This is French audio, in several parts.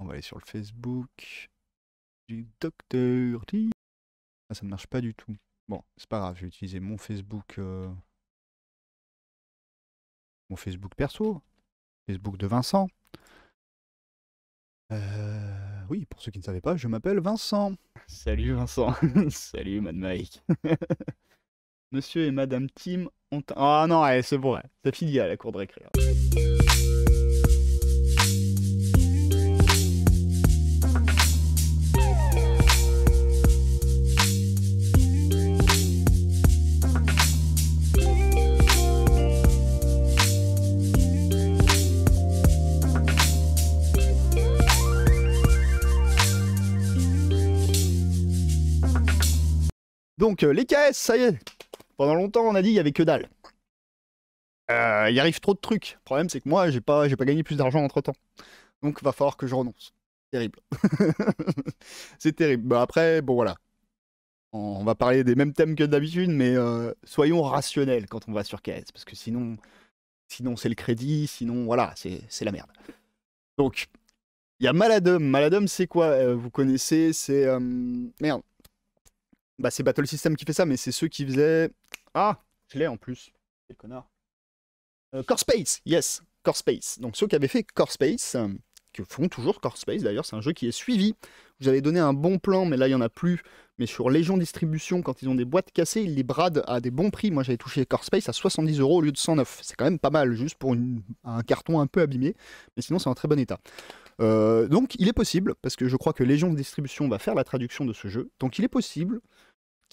On va aller sur le Facebook du docteur. Ah, ça ne marche pas du tout. Bon, c'est pas grave, je vais utiliser mon Facebook. Euh, mon Facebook perso. Facebook de Vincent. Euh, oui, pour ceux qui ne savaient pas, je m'appelle Vincent. Salut Vincent. Salut Mad Mike. Monsieur et Madame Tim ont. Ah oh, non, c'est bon, Ça finit à la cour de récréation. Hein. Donc, euh, les KS, ça y est. Pendant longtemps, on a dit il n'y avait que dalle. Euh, il arrive trop de trucs. Le problème, c'est que moi, j'ai pas, j'ai pas gagné plus d'argent entre temps. Donc, va falloir que je renonce. Terrible. c'est terrible. Bah, après, bon, voilà. On va parler des mêmes thèmes que d'habitude, mais euh, soyons rationnels quand on va sur KS, parce que sinon, sinon c'est le crédit, sinon, voilà, c'est la merde. Donc, il y a Maladum. Maladum, c'est quoi Vous connaissez, c'est. merde, bah, c'est Battle System qui fait ça, mais c'est ceux qui faisaient. Ah, je l'ai en plus. Quel connard. Euh, Core Space, yes, Core Space. Donc ceux qui avaient fait Core Space, euh, qui font toujours Core Space d'ailleurs, c'est un jeu qui est suivi. Vous avez donné un bon plan, mais là il n'y en a plus. Mais sur Légion Distribution, quand ils ont des boîtes cassées, ils les bradent à des bons prix. Moi j'avais touché Core Space à 70 euros au lieu de 109. C'est quand même pas mal, juste pour un carton un peu abîmé. Mais sinon c'est en très bon état. Euh, donc il est possible, parce que je crois que Légion Distribution va faire la traduction de ce jeu. Donc il est possible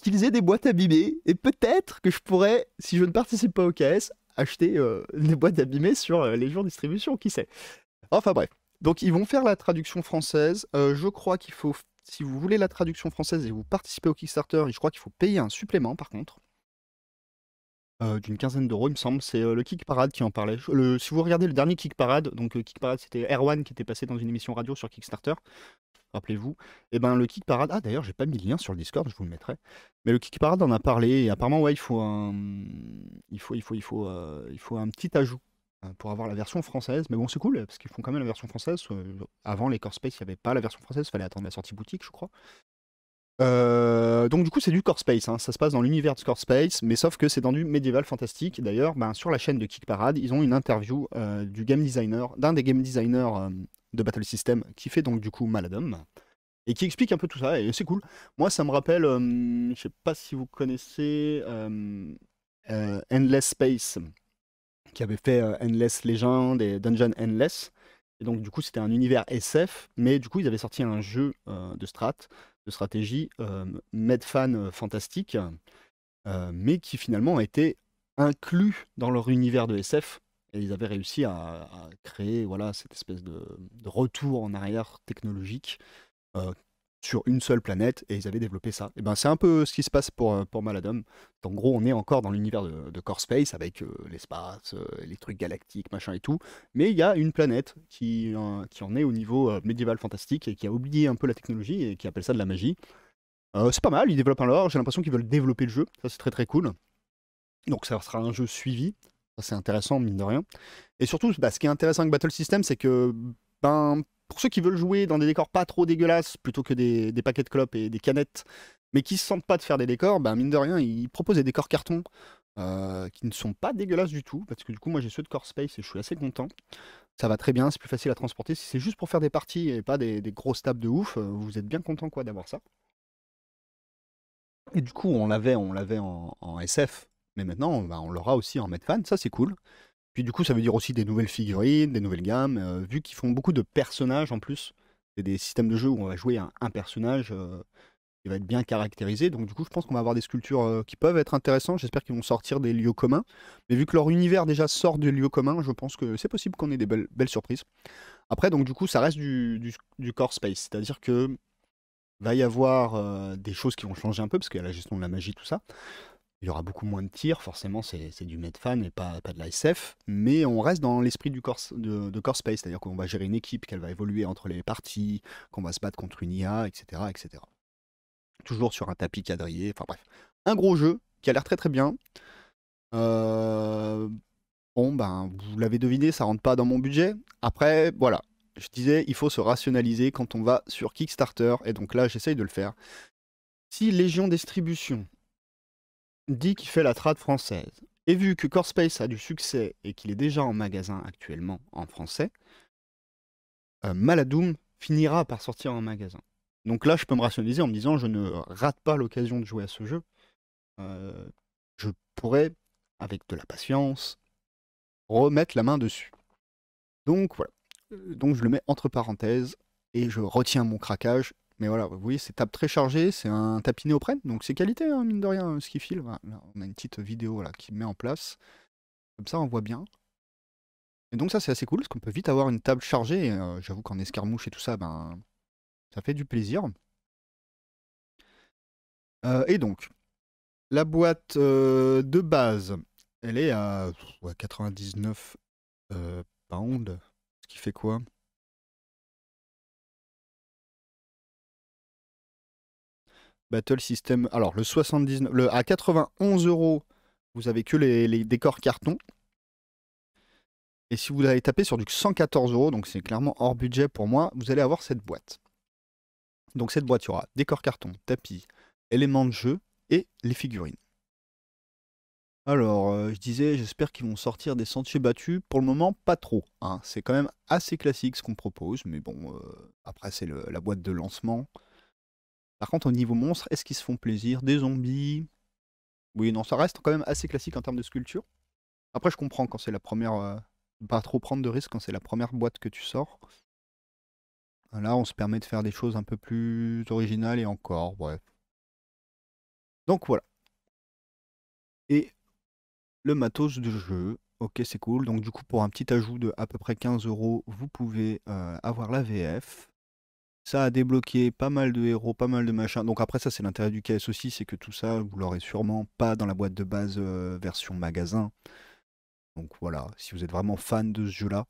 qu'ils aient des boîtes abîmées. Et peut-être que je pourrais, si je ne participe pas au KS, acheter euh, des boîtes abîmées sur euh, les jours de distribution, qui sait. Enfin bref. Donc ils vont faire la traduction française. Euh, je crois qu'il faut, si vous voulez la traduction française et vous participez au Kickstarter, je crois qu'il faut payer un supplément par contre. d'une quinzaine d'euros, il me semble, c'est le Kick Parade qui en parlait. Le, si vous regardez le dernier Kick Parade, donc Kick Parade, c'était Erwan qui était passé dans une émission radio sur Kickstarter rappelez-vous, et eh ben le Kick Parade, ah d'ailleurs j'ai pas mis le lien sur le Discord, je vous le mettrai, mais le Kick Parade en a parlé, et apparemment ouais il faut un, il faut, il faut, il faut, euh, il faut un petit ajout hein, pour avoir la version française, mais bon c'est cool, parce qu'ils font quand même la version française, euh, avant les Core Space il n'y avait pas la version française, il fallait attendre la sortie boutique je crois. Euh, donc du coup c'est du Core Space, hein, ça se passe dans l'univers de Core Space, mais sauf que c'est dans du médiéval fantastique. D'ailleurs, ben, sur la chaîne de Kick Parade, ils ont une interview du game designer, d'un des game designers de Battle System, qui fait donc du coup Maladom, et qui explique un peu tout ça, et c'est cool. Moi, ça me rappelle, je sais pas si vous connaissez euh, Endless Space, qui avait fait euh, Endless Legend et Dungeon Endless. Et donc, du coup, c'était un univers SF, mais du coup, ils avaient sorti un jeu euh, de strat, de stratégie, Medfan Fantastique, mais qui finalement a été inclus dans leur univers de SF et ils avaient réussi à, créer voilà, cette espèce de, retour en arrière technologique euh, sur une seule planète et ils avaient développé ça. Et ben c'est un peu ce qui se passe pour, euh, pour Maladom. En gros, on est encore dans l'univers de, Core Space avec euh, l'espace, les trucs galactiques, machin et tout. Mais il y a une planète qui, qui en est au niveau médiéval fantastique et qui a oublié un peu la technologie et qui appelle ça de la magie. c'est pas mal, ils développent un lore, j'ai l'impression qu'ils veulent développer le jeu, ça c'est très très cool. Donc ça sera un jeu suivi, c'est intéressant, mine de rien. Et surtout, bah, ce qui est intéressant avec Battle System, c'est que ben, pour ceux qui veulent jouer dans des décors pas trop dégueulasses, plutôt que des, paquets de clopes et des canettes, mais qui se sentent pas de faire des décors, ben, mine de rien, ils proposent des décors carton euh, qui ne sont pas dégueulasses du tout, parce que du coup, moi j'ai ceux de Core Space et je suis assez content. Ça va très bien, c'est plus facile à transporter. Si c'est juste pour faire des parties et pas des, grosses tables de ouf, euh, vous êtes bien content quoi d'avoir ça. Et du coup, on l'avait, on l'avait en SF, mais maintenant, on l'aura aussi en Medfan, ça c'est cool. Puis du coup, ça veut dire aussi des nouvelles figurines, des nouvelles gammes, euh, vu qu'ils font beaucoup de personnages en plus. C'est des systèmes de jeu où on va jouer un, un personnage euh, qui va être bien caractérisé. Donc du coup, je pense qu'on va avoir des sculptures euh, qui peuvent être intéressantes. J'espère qu'ils vont sortir des lieux communs. Mais vu que leur univers déjà sort du lieu commun, je pense que c'est possible qu'on ait des belles, surprises. Après, donc du coup, ça reste du, du core space. C'est-à-dire que va y avoir des choses qui vont changer un peu, parce qu'il y a la gestion de la magie, tout ça. Il y aura beaucoup moins de tirs, forcément c'est du Medfan et pas, pas de la mais on reste dans l'esprit de, de, Space, c'est-à-dire qu'on va gérer une équipe, qu'elle va évoluer entre les parties, qu'on va se battre contre une IA, etc., etc. Toujours sur un tapis quadrillé, enfin bref. Un gros jeu qui a l'air très très bien. Euh, bon, ben, vous l'avez deviné, ça rentre pas dans mon budget. Après, voilà, je disais, il faut se rationaliser quand on va sur Kickstarter, et donc là, j'essaye de le faire. Si Légion Distribution dit qu'il fait la trad française. Et vu que core space a du succès et qu'il est déjà en magasin actuellement en français, euh, maladoum finira par sortir en magasin. Donc là, je peux me rationaliser en me disant je ne rate pas l'occasion de jouer à ce jeu. Euh, je pourrais, avec de la patience, remettre la main dessus. Donc voilà. Euh, donc je le mets entre parenthèses et je retiens mon craquage mais voilà, vous voyez, c'est table très chargée, c'est un tapiné au donc c'est qualité, hein, mine de rien, euh, ce qui file. on a une petite vidéo là, qui met en place. Comme ça, on voit bien. Et donc ça, c'est assez cool, parce qu'on peut vite avoir une table chargée. Euh, j'avoue qu'en escarmouche et tout ça, ben, ça fait du plaisir. Euh, et donc, la boîte de base, elle est à 99 pounds, ce qui fait quoi Battle System. Alors, le à 91 euros, vous avez que les, décors carton. Et si vous allez taper sur du 114 euros, donc c'est clairement hors budget pour moi, vous allez avoir cette boîte. Donc, cette boîte, il y aura décor carton, tapis, éléments de jeu et les figurines. Alors, euh, je disais, j'espère qu'ils vont sortir des sentiers battus. Pour le moment, pas trop. Hein. C'est quand même assez classique ce qu'on propose, mais bon, euh, après, c'est la boîte de lancement. Par contre, au niveau monstre, est-ce qu'ils se font plaisir Des zombies Oui, non, ça reste quand même assez classique en termes de sculpture. Après, je comprends quand c'est la première. Euh, pas trop prendre de risques quand c'est la première boîte que tu sors. Là, on se permet de faire des choses un peu plus originales et encore, bref. Donc voilà. Et le matos de jeu. Ok, c'est cool. Donc du coup, pour un petit ajout de à peu près 15 euros, vous pouvez euh, avoir la VF. Ça a débloqué pas mal de héros, pas mal de machins. Donc après ça c'est l'intérêt du KS aussi, c'est que tout ça vous l'aurez sûrement pas dans la boîte de base euh, version magasin. Donc voilà, si vous êtes vraiment fan de ce jeu-là,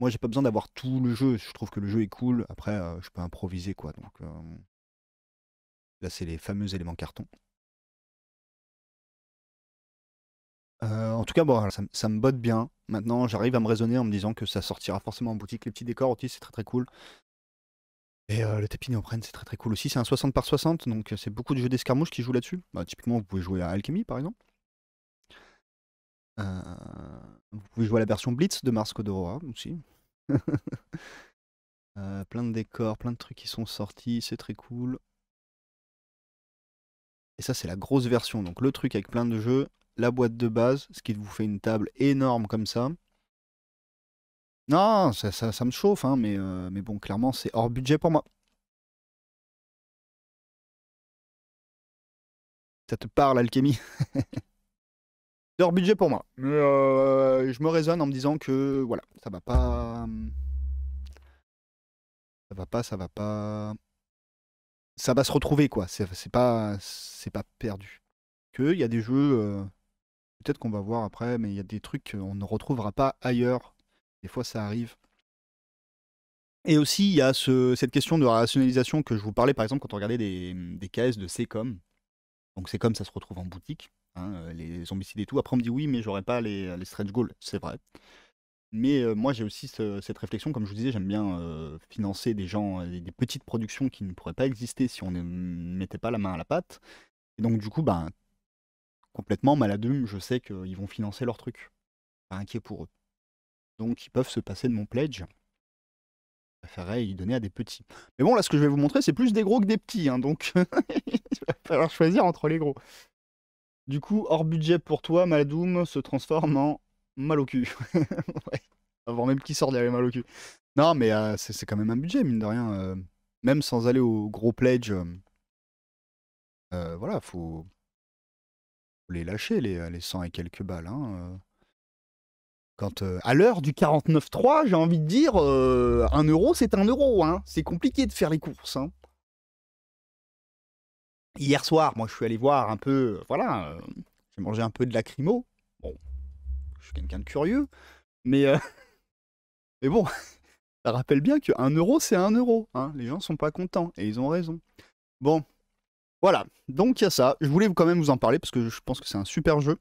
moi j'ai pas besoin d'avoir tout le jeu, je trouve que le jeu est cool, après euh, je peux improviser quoi. Donc euh, là c'est les fameux éléments carton. en tout cas, bon, ça, ça me botte bien. Maintenant, j'arrive à me raisonner en me disant que ça sortira forcément en boutique. Les petits décors aussi, c'est très très cool. Et euh, le tapis néoprène, c'est très très cool aussi. C'est un 60 par 60, donc euh, c'est beaucoup de jeux d'escarmouche qui jouent là-dessus. Bah, typiquement, vous pouvez jouer à Alchemy par exemple. Euh, vous pouvez jouer à la version Blitz de Mars Codorora aussi. plein de décors, plein de trucs qui sont sortis, c'est très cool. Et ça, c'est la grosse version. Donc le truc avec plein de jeux, la boîte de base, ce qui vous fait une table énorme comme ça. Non, ça, me chauffe, hein, mais, euh, mais bon, clairement, c'est hors budget pour moi. Ça te parle, alchimie C'est hors budget pour moi. Mais euh, je me raisonne en me disant que, voilà, ça va pas... Ça va pas, ça va pas... Ça va se retrouver, quoi. C'est pas, pas perdu. Qu'il y a des jeux... Euh, peut-être qu'on va voir après, mais il y a des trucs qu'on ne retrouvera pas ailleurs des fois, ça arrive. Et aussi, il y a cette question de rationalisation que je vous parlais, par exemple, quand on regardait des, caisses de CCom. Donc, Sécom, ça se retrouve en boutique, hein, euh, les zombicides et tout. Après, on me dit oui, mais j'aurais pas les, stretch goals. C'est vrai. Mais euh, moi, j'ai aussi cette réflexion. Comme je vous disais, j'aime bien euh, financer des gens, des petites productions qui ne pourraient pas exister si on ne mettait pas la main à la pâte. Et donc, du coup, ben, complètement maladum, je sais qu'ils vont financer leur truc. Pas inquiet pour eux. Donc ils peuvent se passer de mon pledge. Je préférerais y donner à des petits. Mais bon, là, ce que je vais vous montrer, c'est plus des gros que des petits. Hein, donc il va falloir choisir entre les gros. Du coup, hors budget pour toi, Maladoum se transforme en mal au cul. ouais. Avant même qu'il sort derrière malocu. mal au cul. Non, mais euh, c'est quand même un budget, mine de rien. Euh, même sans aller au gros pledge, euh, voilà, faut, faut les lâcher, les, les 100 et quelques balles. Hein, quand euh, à l'heure du 49.3, j'ai envie de dire, 1 euh, euro, c'est un euro. Hein. C'est compliqué de faire les courses. Hein. Hier soir, moi, je suis allé voir un peu. Euh, voilà, j'ai mangé un peu de lacrymo. Bon, je suis quelqu'un de curieux, mais mais bon, ça rappelle bien que un euro, c'est un euro. Hein. Les gens sont pas contents et ils ont raison. Bon, voilà. Donc il y a ça. Je voulais quand même vous en parler parce que je pense que c'est un super jeu.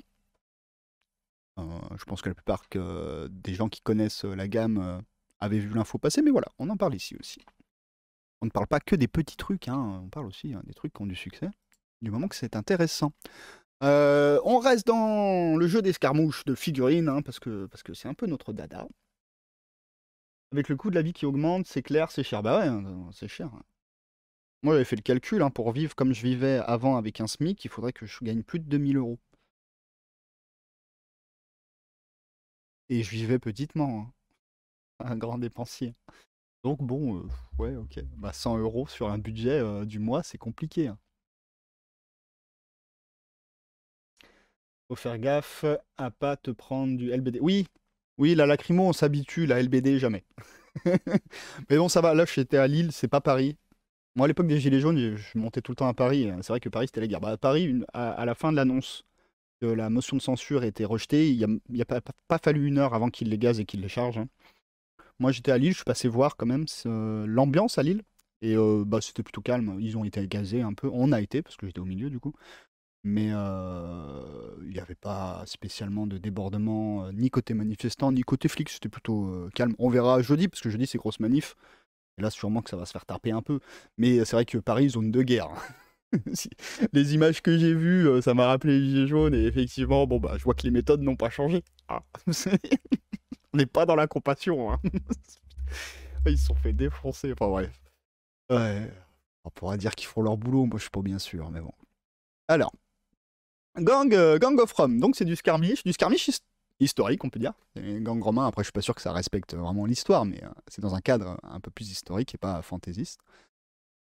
Euh, je pense que la plupart euh, des gens qui connaissent euh, la gamme avaient vu l'info passer, mais voilà, on en parle ici aussi. On ne parle pas que des petits trucs, hein, on parle aussi hein, des trucs qui ont du succès, du moment que c'est intéressant. on reste dans le jeu d'escarmouche de figurines, hein, parce que c'est un peu notre dada. Avec le coût de la vie qui augmente, c'est clair, c'est cher. Bah ouais, c'est cher. Moi, j'avais fait le calcul, pour vivre comme je vivais avant avec un SMIC, il faudrait que je gagne plus de 2000 euros. Et je vivais petitement, hein. un grand dépensier. Donc bon, euh, ouais, ok. Bah, 100 euros sur un budget euh, du mois, c'est compliqué. Hein. Faut faire gaffe à pas te prendre du LBD. Oui, oui, la lacrymo, on s'habitue, la LBD, jamais. Mais bon, ça va. Là, j'étais à Lille, c'est pas Paris. Moi, à l'époque des Gilets jaunes, je montais tout le temps à Paris. Hein. C'est vrai que Paris, c'était la guerre. Bah, à Paris, à la fin de l'annonce la motion de censure était rejetée. Il n'y a, pas, fallu une heure avant qu'il les gazent et qu'il les charge. Hein. Moi, j'étais à Lille, je suis passé voir quand même l'ambiance à Lille. Et euh, bah, c'était plutôt calme. Ils ont été gazés un peu. On a été, parce que j'étais au milieu du coup. Mais euh, il n'y avait pas spécialement de débordement, euh, ni côté manifestant, ni côté flic. C'était plutôt calme. On verra jeudi, parce que jeudi, c'est grosse manif. Et là, sûrement que ça va se faire tarper un peu. Mais c'est vrai que Paris, zone de guerre. Hein. les images que j'ai vues, euh, ça m'a rappelé les gilets jaunes, et effectivement, bon, bah, je vois que les méthodes n'ont pas changé. Ah, on n'est pas dans la compassion. Hein. Ils se sont fait défoncer, enfin bref. On pourra dire qu'ils font leur boulot, moi je suis pas bien sûr, mais bon. Alors, Gang, euh, gang of Rome, donc c'est du skirmish, du skirmish historique, on peut dire. gang romain, après je suis pas sûr que ça respecte vraiment l'histoire, mais euh, c'est dans un cadre un peu plus historique et pas fantaisiste.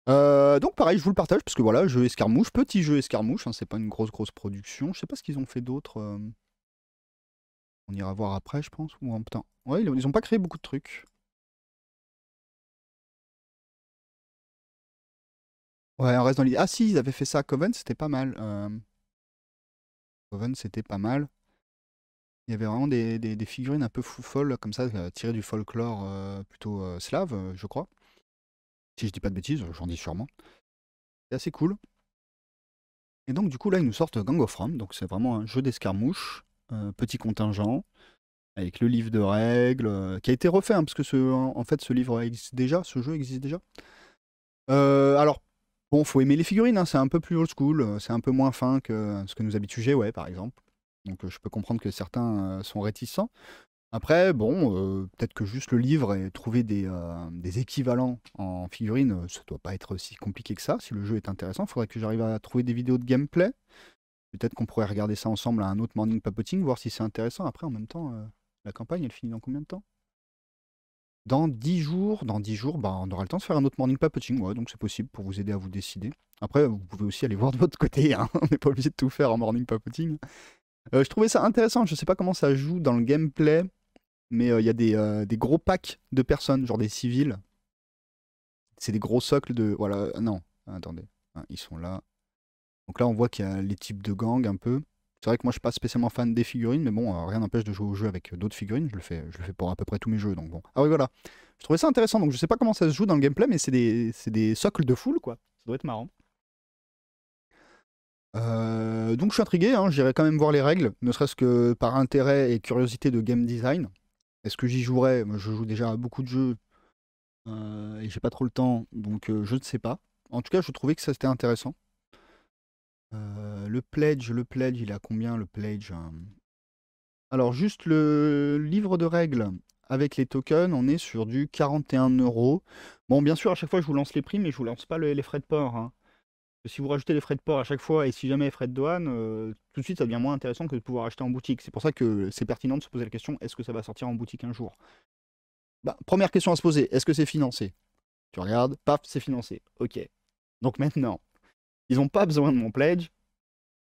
Euh, donc pareil, je vous le partage parce que voilà, jeu escarmouche, petit jeu escarmouche, hein, c'est pas une grosse grosse production. Je sais pas ce qu'ils ont fait d'autre. Euh, on ira voir après, je pense. Ou en putain. Ouais, ils, ont pas créé beaucoup de trucs. Ouais, on reste dans l'idée. Ah si, ils avaient fait ça à Coven, c'était pas mal. Euh. Coven, c'était pas mal. Il y avait vraiment des, figurines un peu fou folles comme ça, tirées du folklore plutôt slave, je crois. Si je dis pas de bêtises, euh, j'en dis sûrement. C'est assez cool. Et donc du coup là ils nous sortent Gang of Rome, donc c'est vraiment un jeu d'escarmouche, euh, petit contingent, avec le livre de règles, euh, qui a été refait, hein, parce que ce, en, fait ce livre existe déjà, ce jeu existe déjà. alors, bon, faut aimer les figurines, hein, c'est un peu plus old school, c'est un peu moins fin que ce que nous habitue ouais par exemple. Donc je peux comprendre que certains sont réticents. Après, bon, euh, peut-être que juste le livre et trouver des, euh, équivalents en figurines, euh, ça doit pas être si compliqué que ça. Si le jeu est intéressant, il faudrait que j'arrive à trouver des vidéos de gameplay. Peut-être qu'on pourrait regarder ça ensemble à un autre morning papoting, voir si c'est intéressant. Après, en même temps, la campagne, elle finit dans combien de temps Dans 10 jours, dans 10 jours, bah, on aura le temps de faire un autre morning papoting, ouais, donc c'est possible pour vous aider à vous décider. Après, vous pouvez aussi aller voir de votre côté, hein. on n'est pas obligé de tout faire en morning papoting. je trouvais ça intéressant, je ne sais pas comment ça joue dans le gameplay mais euh, il y a des, euh, des, gros packs de personnes, genre des civils. C'est des gros socles de. Voilà, euh, non, attendez, hein, ils sont là. Donc là, on voit qu'il y a les types de gangs un peu. C'est vrai que moi, je suis pas spécialement fan des figurines, mais bon, rien n'empêche de jouer au jeu avec d'autres figurines. Je le, fais, le fais pour à peu près tous mes jeux, donc bon. Ah oui, voilà. Je trouvais ça intéressant, donc je sais pas comment ça se joue dans le gameplay, mais c'est des, des socles de foule, quoi. Ça doit être marrant. donc je suis intrigué, hein. j'irai quand même voir les règles, ne serait-ce que par intérêt et curiosité de game design. Est-ce que j'y jouerai Moi, Je joue déjà à beaucoup de jeux euh, et j'ai pas trop le temps, donc euh, je ne sais pas. En tout cas, je trouvais que ça c'était intéressant. Euh, le pledge, le pledge, il a combien le pledge hein? Alors juste le livre de règles avec les tokens, on est sur du 41 euros. Bon, bien sûr, à chaque fois, je vous lance les prix, mais je vous lance pas les frais de port. Hein si vous rajoutez les frais de port à chaque fois et si jamais les frais de douane, euh, tout de suite ça devient moins intéressant que de pouvoir acheter en boutique. C'est pour ça que c'est pertinent de se poser la question est-ce que ça va sortir en boutique un jour bah, Première question à se poser est-ce que c'est financé Tu regardes, paf, c'est financé. Ok. Donc maintenant, ils n'ont pas besoin de mon pledge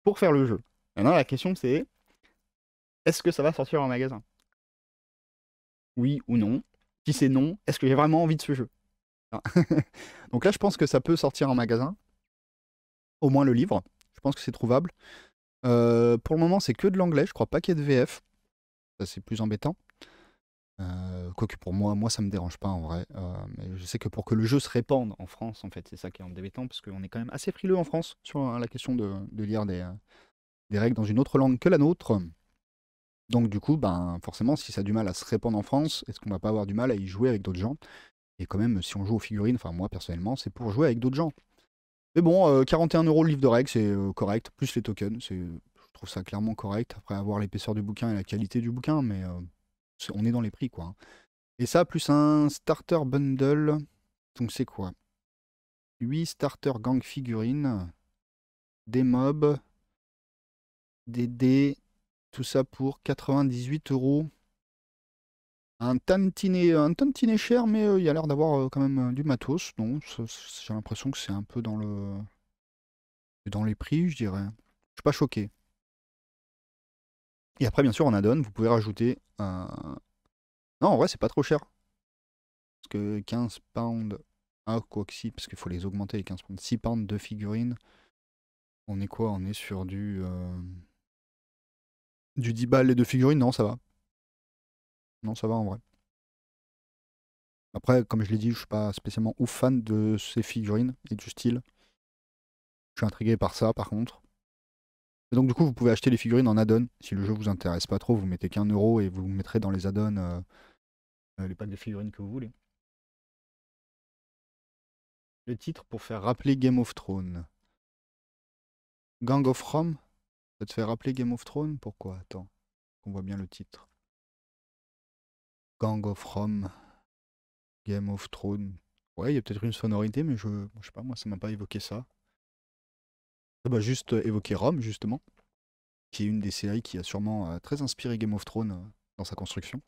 pour faire le jeu. Maintenant, la question c'est est-ce que ça va sortir en magasin Oui ou non Si c'est non, est-ce que j'ai vraiment envie de ce jeu hein Donc là, je pense que ça peut sortir en magasin au moins le livre. Je pense que c'est trouvable. Euh, pour le moment, c'est que de l'anglais. Je crois pas qu'il y ait de VF. Ça, c'est plus embêtant. Euh, quoique pour moi, moi ça me dérange pas en vrai. Euh, mais je sais que pour que le jeu se répande en France, en fait, c'est ça qui est embêtant, parce qu'on est quand même assez frileux en France sur hein, la question de, lire des, règles dans une autre langue que la nôtre. Donc du coup, ben forcément, si ça a du mal à se répandre en France, est-ce qu'on va pas avoir du mal à y jouer avec d'autres gens Et quand même, si on joue aux figurines, enfin moi personnellement, c'est pour jouer avec d'autres gens. Mais bon, 41 euh, euros le livre de règles, c'est euh, correct, plus les tokens, c'est, je trouve ça clairement correct, après avoir l'épaisseur du bouquin et la qualité du bouquin, mais euh, on est dans les prix, quoi. Hein. Et ça, plus un starter bundle, donc c'est quoi 8 starter gang figurines, des mobs, des dés, tout ça pour 98 euros. Euh, un tantinet, cher, mais euh, il y a l'air d'avoir euh, quand même du matos. Donc j'ai l'impression que c'est un peu dans le dans les prix, je dirais. Je suis pas choqué. Et après, bien sûr, en add-on, vous pouvez rajouter. Non, en vrai, c'est pas trop cher. Parce que 15 pounds. Ah, quoi que si, parce qu'il faut les augmenter, les 15 pounds. 6 pounds de figurines. On est quoi On est sur du. Du 10 balles et de figurines Non, ça va. Non, ça va en vrai. Après, comme je l'ai dit, je suis pas spécialement ouf fan de ces figurines et du style. Je suis intrigué par ça, par contre. Et donc, du coup, vous pouvez acheter les figurines en add-on. Si le jeu vous intéresse pas trop, vous mettez qu'un euro et vous mettrez dans les add-ons euh, euh, les packs de figurines que vous voulez. Le titre pour faire rappeler Game of Thrones. Gang of Rome Ça te fait rappeler Game of Thrones Pourquoi Attends, on voit bien le titre. Gang of Rome, Game of Thrones. Ouais, il y a peut-être une sonorité, mais je, je sais pas, moi, ça m'a pas évoqué ça. Ça ah va bah, juste euh, évoquer Rome, justement, qui est une des séries qui a sûrement euh, très inspiré Game of Thrones euh, dans sa construction.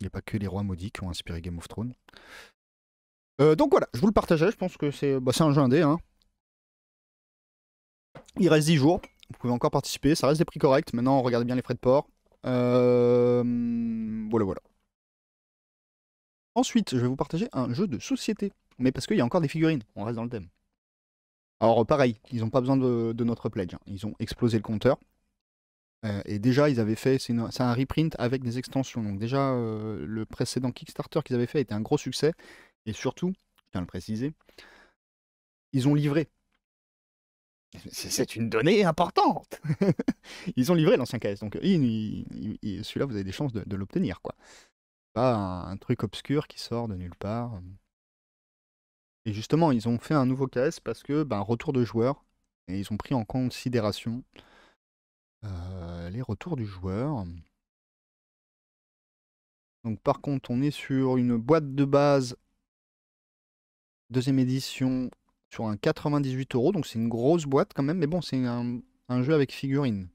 Il n'y a pas que les rois maudits qui ont inspiré Game of Thrones. donc voilà, je vous le partageais, je pense que c'est bah, un jeu indé. Hein. Il reste 10 jours, vous pouvez encore participer, ça reste des prix corrects. Maintenant, regardez bien les frais de port. Euh, voilà, voilà. Ensuite, je vais vous partager un jeu de société, mais parce qu'il y a encore des figurines, on reste dans le thème. Alors pareil, ils n'ont pas besoin de, notre pledge, hein. ils ont explosé le compteur. Euh, et déjà, ils avaient fait, c'est un reprint avec des extensions. Donc déjà, euh, le précédent Kickstarter qu'ils avaient fait était un gros succès. Et surtout, je tiens à le préciser, ils ont livré c'est une donnée importante. ils ont livré l'ancien KS, donc euh, celui-là, vous avez des chances de, l'obtenir. quoi. Pas un, truc obscur qui sort de nulle part. Et justement, ils ont fait un nouveau KS parce que, ben, retour de joueur, et ils ont pris en considération euh, les retours du joueur. Donc par contre, on est sur une boîte de base, deuxième édition, sur un 98 euros. Donc c'est une grosse boîte quand même, mais bon, c'est un, jeu avec figurines.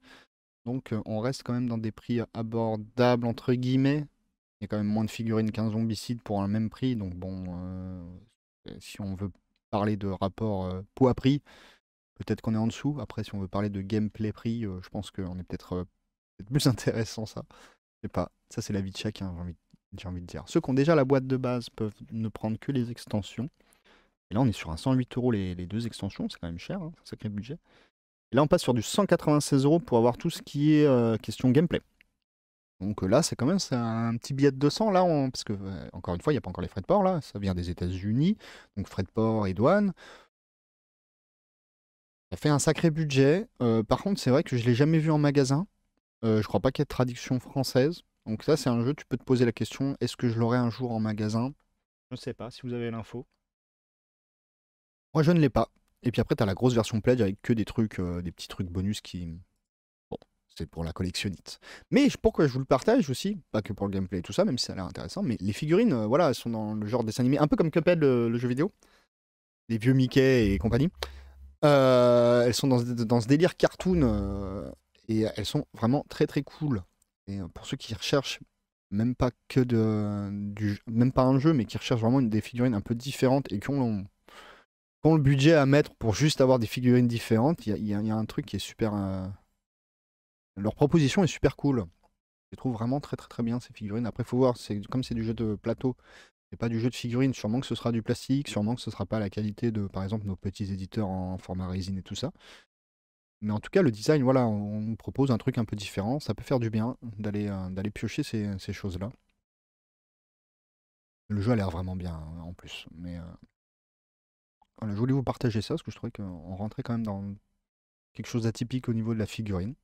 Donc euh, on reste quand même dans des prix abordables, entre guillemets. Il y a quand même moins de figurines qu'un zombicide pour un même prix. Donc bon, euh, si on veut parler de rapport euh, poids-prix, peut-être qu'on est en dessous. Après, si on veut parler de gameplay-prix, je pense qu'on est peut-être peut plus intéressant ça. Je sais pas, ça c'est la vie de chacun, j'ai envie, envie de dire. Ceux qui ont déjà la boîte de base peuvent ne prendre que les extensions. Et là, on est sur un 108 euros les, deux extensions, c'est quand même cher, hein, c'est un sacré budget. Et là, on passe sur du 196 euros pour avoir tout ce qui est euh, question gameplay. Donc euh, là, c'est quand même un petit billet de 200, là, parce que, euh, encore une fois, il n'y a pas encore les frais de port, là, ça vient des États-Unis, donc frais de port et douane. Ça fait un sacré budget. par contre, c'est vrai que je ne l'ai jamais vu en magasin. je je crois pas qu'il y ait de traduction française. Donc ça, c'est un jeu, tu peux te poser la question, est-ce que je l'aurai un jour en magasin Je ne sais pas, si vous avez l'info. Moi, je ne l'ai pas. Et puis après, tu as la grosse version pledge avec que des trucs, euh, des petits trucs bonus qui. Bon, c'est pour la collectionnite. Mais pourquoi je vous le partage aussi, pas que pour le gameplay et tout ça, même si ça a l'air intéressant, mais les figurines, euh, voilà, elles sont dans le genre dessin animé, un peu comme Cuphead, le, jeu vidéo. Les vieux Mickey et compagnie. Euh, elles sont dans, ce délire cartoon et elles sont vraiment très très cool. Et pour ceux qui recherchent même pas que de, du, même pas un jeu, mais qui recherchent vraiment des figurines un peu différentes et qui ont le budget à mettre pour juste avoir des figurines différentes, il y, a un truc qui est super. Euh, leur proposition est super cool. Je trouve vraiment très très très bien ces figurines. Après, faut voir, c'est comme c'est du jeu de plateau, et pas du jeu de figurines. Sûrement que ce sera du plastique, sûrement que ce sera pas la qualité de, par exemple, nos petits éditeurs en format résine et tout ça. Mais en tout cas, le design, voilà, on propose un truc un peu différent. Ça peut faire du bien d'aller euh, d'aller piocher ces, choses-là. Le jeu a l'air vraiment bien hein, en plus. Mais euh, voilà, je voulais vous partager ça parce que je trouvais qu'on rentrait quand même dans quelque chose d'atypique au niveau de la figurine.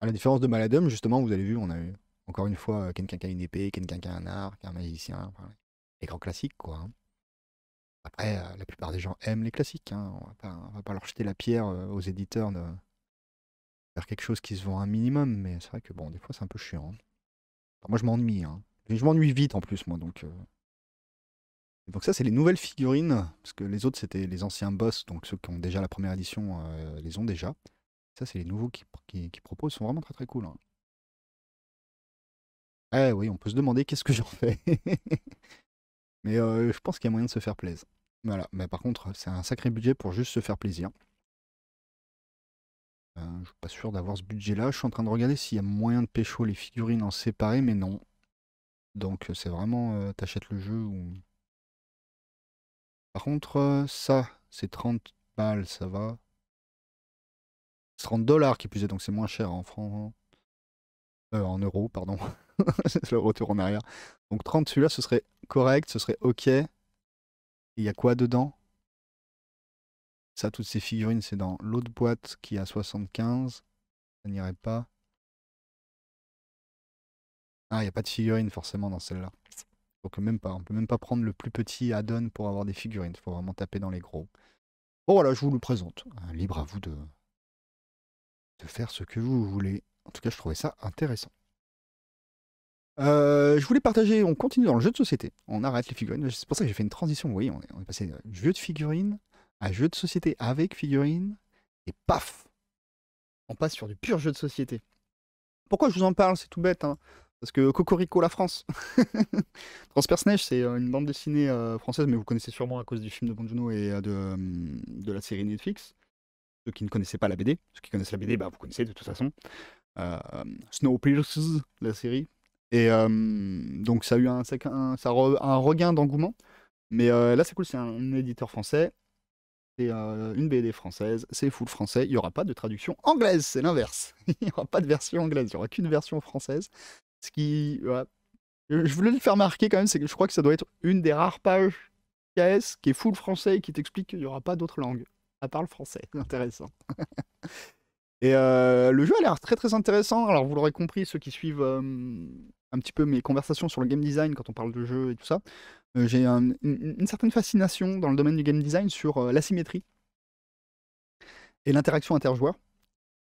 À la différence de Maladum, justement, vous avez vu, on a eu encore une fois quelqu'un qui a une épée, quelqu'un qui a un arc, un magicien, enfin, les grands classiques quoi. Hein. Après, euh, la plupart des gens aiment les classiques, hein. on, va pas, va pas leur jeter la pierre euh, aux éditeurs de faire quelque chose qui se vend un minimum, mais c'est vrai que bon, des fois c'est un peu chiant. Hein. moi je m'ennuie, hein. je m'ennuie vite en plus moi, donc euh, donc ça, c'est les nouvelles figurines, parce que les autres, c'était les anciens boss, donc ceux qui ont déjà la première édition euh, les ont déjà. Ça, c'est les nouveaux qui, qui, ils sont vraiment très très cool. Hein. Ah oui, on peut se demander qu'est-ce que j'en fais. Mais euh, je pense qu'il y a moyen de se faire plaisir. Voilà, mais par contre, c'est un sacré budget pour juste se faire plaisir. Je euh, je suis pas sûr d'avoir ce budget-là. Je suis en train de regarder s'il y a moyen de pécho les figurines en séparé, mais non. Donc c'est vraiment t'achètes le jeu ou par contre, euh, ça, c'est 30 balles, ça va. 30 dollars qui plus est, donc c'est moins cher en francs. Hein. Euh, en euros, pardon. c'est le retour en arrière. Donc 30, celui-là, ce serait correct, ce serait OK. Il y a quoi dedans Ça, toutes ces figurines, c'est dans l'autre boîte qui a 75. Ça n'irait pas. Ah, il n'y a pas de figurine forcément dans celle-là. Donc même pas, on peut même pas prendre le plus petit add-on pour avoir des figurines, il faut vraiment taper dans les gros. Bon voilà, je vous le présente. Euh, libre à vous de, faire ce que vous voulez. En tout cas, je trouvais ça intéressant. Euh, je voulais partager, on continue dans le jeu de société. On arrête les figurines. C'est pour ça que j'ai fait une transition. Vous voyez, on est, on est passé de jeu de figurines à jeu de société avec figurines. Et paf On passe sur du pur jeu de société. Pourquoi je vous en parle C'est tout bête. Hein. Parce que Cocorico, la France transperce c'est euh, une bande dessinée euh, française, mais vous connaissez sûrement à cause du film de Bonjuno et euh, de, de, la série Netflix. Ceux qui ne connaissaient pas la BD, ceux qui connaissent la BD, bah, vous connaissez de toute façon. Euh, la série. Et donc ça a eu un, ça un regain d'engouement. Mais là, c'est cool, c'est un, un, éditeur français. C'est une BD française, c'est full français. Il n'y aura pas de traduction anglaise, c'est l'inverse. Il n'y aura pas de version anglaise, il n'y aura qu'une version française. Ce qui. Je voulais le faire marquer quand même, c'est que je crois que ça doit être une des rares pages KS qui est full français et qui t'explique qu'il n'y aura pas d'autres langues, à part le français. Intéressant. et euh, le jeu a l'air très très intéressant. Alors vous l'aurez compris, ceux qui suivent euh, un petit peu mes conversations sur le game design quand on parle de jeu et tout ça, euh, j'ai une, certaine fascination dans le domaine du game design sur l'asymétrie et l'interaction interjoueur.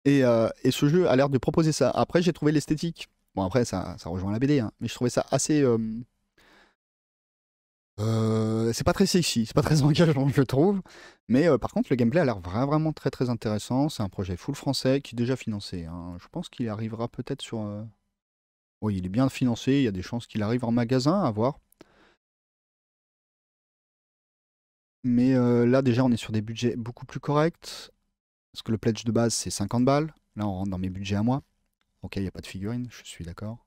Et, et ce jeu a l'air de proposer ça. Après, j'ai trouvé l'esthétique après, ça, ça rejoint la BD, hein, mais je trouvais ça assez. Euh, euh, c'est pas très sexy, c'est pas très engageant, je trouve. Mais euh, par contre, le gameplay a l'air vraiment très très intéressant. C'est un projet full français qui est déjà financé. Hein. Je pense qu'il arrivera peut-être sur. Oui, il est bien financé. Il y a des chances qu'il arrive en magasin, à voir. Mais là, déjà, on est sur des budgets beaucoup plus corrects. Parce que le pledge de base, c'est 50 balles. Là, on rentre dans mes budgets à moi. Ok, il n'y a pas de figurine, je suis d'accord.